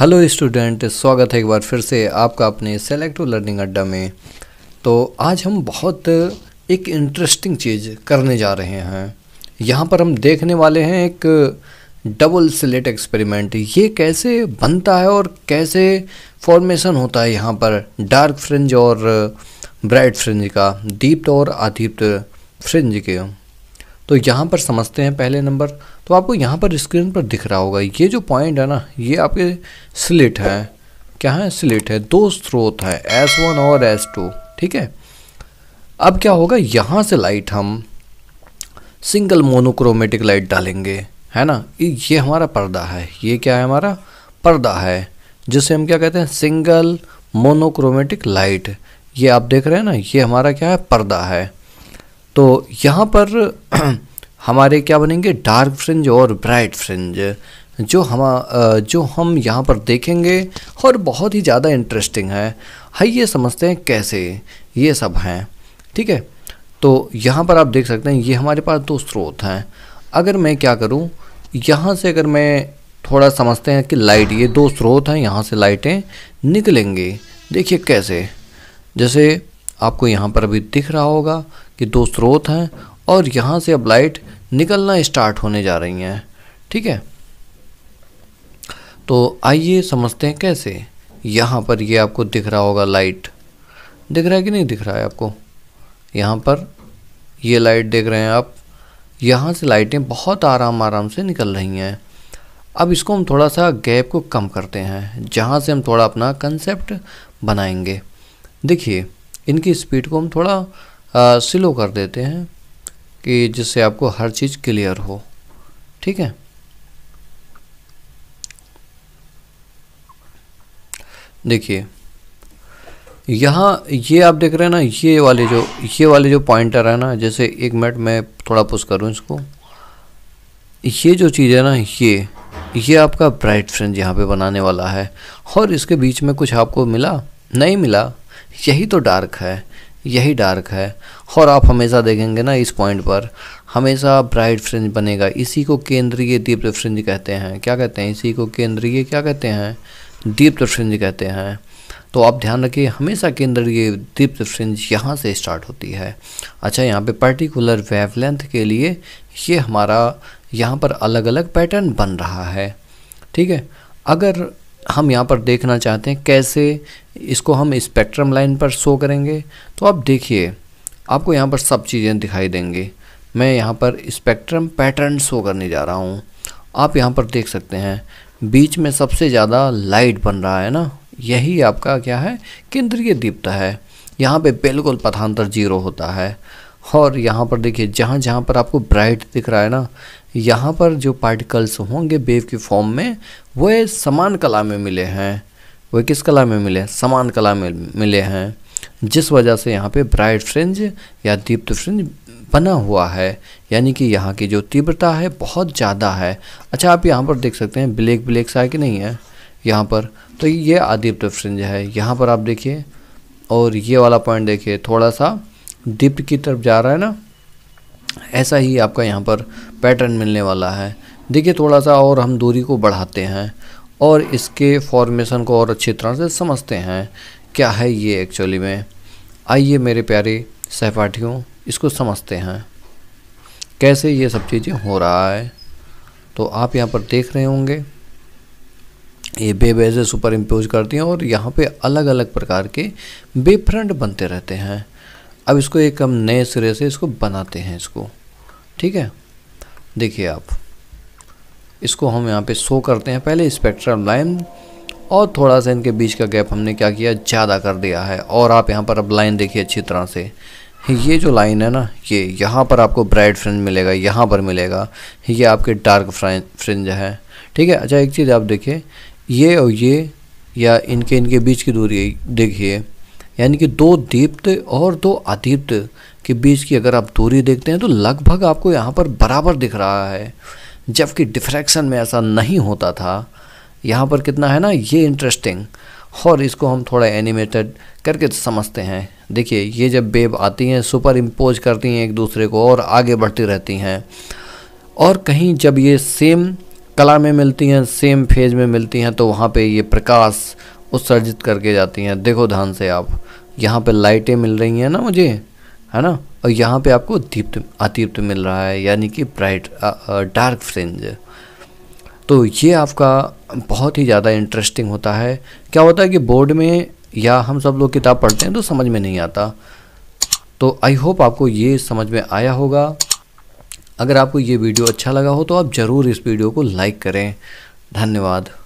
hello student स्वागत है एक बार फिर से आपका अपने सेलेक्ट लर्निंग अड्डा में तो आज हम बहुत एक इंटरेस्टिंग चीज़ करने जा रहे हैं यहाँ पर हम देखने वाले हैं एक डबल स्लेट एक्सपेरिमेंट ये कैसे बनता है और कैसे फॉर्मेशन होता है यहाँ पर डार्क फ्रिंज और ब्राइट फ्रिंज का दीप्त और अधीप्त फ्रिंज के तो यहाँ पर समझते हैं पहले नंबर तो आपको यहाँ पर स्क्रीन पर दिख रहा होगा ये जो पॉइंट है ना ये आपके स्लिट है क्या है स्लिट है दो स्रोत है एस वन और एस टू ठीक है अब क्या होगा यहाँ से लाइट हम सिंगल मोनोक्रोमेटिक लाइट डालेंगे है ना ये हमारा पर्दा है ये क्या है हमारा पर्दा है जिसे हम क्या कहते हैं सिंगल मोनोक्रोमेटिक लाइट ये आप देख रहे हैं ना ये हमारा क्या है पर्दा है तो यहाँ पर हमारे क्या बनेंगे डार्क फ्रिंज और ब्राइट फ्रिंज जो हम जो हम यहाँ पर देखेंगे और बहुत ही ज़्यादा इंटरेस्टिंग है हाई ये समझते हैं कैसे ये सब हैं ठीक है तो यहाँ पर आप देख सकते हैं ये हमारे पास दो स्रोत हैं अगर मैं क्या करूँ यहाँ से अगर मैं थोड़ा समझते हैं कि लाइट ये दो स्रोत हैं यहाँ से लाइटें निकलेंगे देखिए कैसे जैसे आपको यहाँ पर अभी दिख रहा होगा कि दो स्रोत हैं और यहाँ से अब लाइट निकलना स्टार्ट होने जा रही हैं ठीक है तो आइए समझते हैं कैसे यहाँ पर ये आपको दिख रहा होगा लाइट दिख रहा है कि नहीं दिख रहा है आपको यहाँ पर ये लाइट देख रहे हैं आप यहाँ से लाइटें बहुत आराम आराम से निकल रही हैं अब इसको हम थोड़ा सा गैप को कम करते हैं जहाँ से हम थोड़ा अपना कंसेप्ट बनाएंगे देखिए इनकी स्पीड को हम थोड़ा आ, स्लो कर देते हैं कि जिससे आपको हर चीज़ क्लियर हो ठीक है देखिए यहाँ ये आप देख रहे हैं ना ये वाले जो ये वाले जो पॉइंटर है ना जैसे एक मिनट मैं थोड़ा पुश करूँ इसको ये जो चीज़ है ना ये ये आपका ब्राइट फ्रेंड यहाँ पे बनाने वाला है और इसके बीच में कुछ आपको मिला नहीं मिला यही तो डार्क है यही डार्क है और आप हमेशा देखेंगे ना इस पॉइंट पर हमेशा ब्राइट फ्रिंज बनेगा इसी को केंद्रीय दीप्त फ्रिंज कहते हैं क्या कहते हैं इसी को केंद्रीय क्या कहते हैं दीप्त फ्रिंज कहते हैं तो आप ध्यान रखिए हमेशा केंद्रीय दीप्त फ्रिंज यहाँ से स्टार्ट होती है अच्छा यहाँ पे पर्टिकुलर वेवलेंथ के लिए ये हमारा यहाँ पर अलग अलग पैटर्न बन रहा है ठीक है अगर हम यहाँ पर देखना चाहते हैं कैसे इसको हम स्पेक्ट्रम लाइन पर शो करेंगे तो आप देखिए आपको यहाँ पर सब चीज़ें दिखाई देंगी मैं यहाँ पर स्पेक्ट्रम पैटर्न शो करने जा रहा हूँ आप यहाँ पर देख सकते हैं बीच में सबसे ज़्यादा लाइट बन रहा है ना यही आपका क्या है केंद्रीय दीप्ता है यहाँ पे बिल्कुल पथांतर जीरो होता है और यहाँ पर देखिए जहाँ जहाँ पर आपको ब्राइट दिख रहा है ना यहाँ पर जो पार्टिकल्स होंगे वेव के फॉर्म में वह समान कला में मिले हैं वह किस कला में मिले समान कला में मिले हैं जिस वजह से यहाँ पे ब्राइट फ्रिंज या दीप्त फ्रिंज बना हुआ है यानी कि यहाँ की जो तीव्रता है बहुत ज़्यादा है अच्छा आप यहाँ पर देख सकते हैं ब्लैक ब्लैक सा कि नहीं है यहाँ पर तो ये आदिप्त फ्रिंज है यहाँ पर आप देखिए और ये वाला पॉइंट देखिए थोड़ा सा दीप्त की तरफ जा रहा है ना ऐसा ही आपका यहाँ पर पैटर्न मिलने वाला है देखिए थोड़ा सा और हम दूरी को बढ़ाते हैं और इसके फॉर्मेशन को और अच्छी तरह से समझते हैं क्या है ये एक्चुअली में आइए मेरे प्यारे सहपाठियों इसको समझते हैं कैसे ये सब चीज़ें हो रहा है तो आप यहाँ पर देख रहे होंगे ये बेबेजे सुपर इम्पोज करती हैं और यहाँ पे अलग अलग प्रकार के बेफ्रंट बनते रहते हैं अब इसको एक हम नए सिरे से इसको बनाते हैं इसको ठीक है देखिए आप इसको हम यहाँ पे शो करते हैं पहले स्पेक्ट्रम लाइन और थोड़ा सा इनके बीच का गैप हमने क्या किया ज़्यादा कर दिया है और आप यहाँ पर अब लाइन देखिए अच्छी तरह से ये जो लाइन है ना ये यहाँ पर आपको ब्राइट फ्रिंज मिलेगा यहाँ पर मिलेगा ये आपके डार्क फ्रिंज है ठीक है अच्छा एक चीज़ आप देखिए ये और ये या इनके इनके बीच की दूरी देखिए यानी कि दो दीप्त और दो अदीप्त के बीच की अगर आप दूरी देखते हैं तो लगभग आपको यहाँ पर बराबर दिख रहा है जबकि डिफ्रैक्शन में ऐसा नहीं होता था यहाँ पर कितना है ना ये इंटरेस्टिंग और इसको हम थोड़ा एनिमेटेड करके समझते हैं देखिए ये जब बेब आती हैं सुपर इम्पोज करती हैं एक दूसरे को और आगे बढ़ती रहती हैं और कहीं जब ये सेम कला में मिलती हैं सेम फेज में मिलती हैं तो वहाँ पे ये प्रकाश उत्सर्जित करके जाती हैं देखो ध्यान से आप यहाँ पे लाइटें मिल रही हैं ना मुझे है ना और यहाँ पे आपको दीप्त अतीप्त मिल रहा है यानी कि ब्राइट डार्क फ्रिंज तो ये आपका बहुत ही ज़्यादा इंटरेस्टिंग होता है क्या होता है कि बोर्ड में या हम सब लोग किताब पढ़ते हैं तो समझ में नहीं आता तो आई होप आपको ये समझ में आया होगा अगर आपको ये वीडियो अच्छा लगा हो तो आप ज़रूर इस वीडियो को लाइक करें धन्यवाद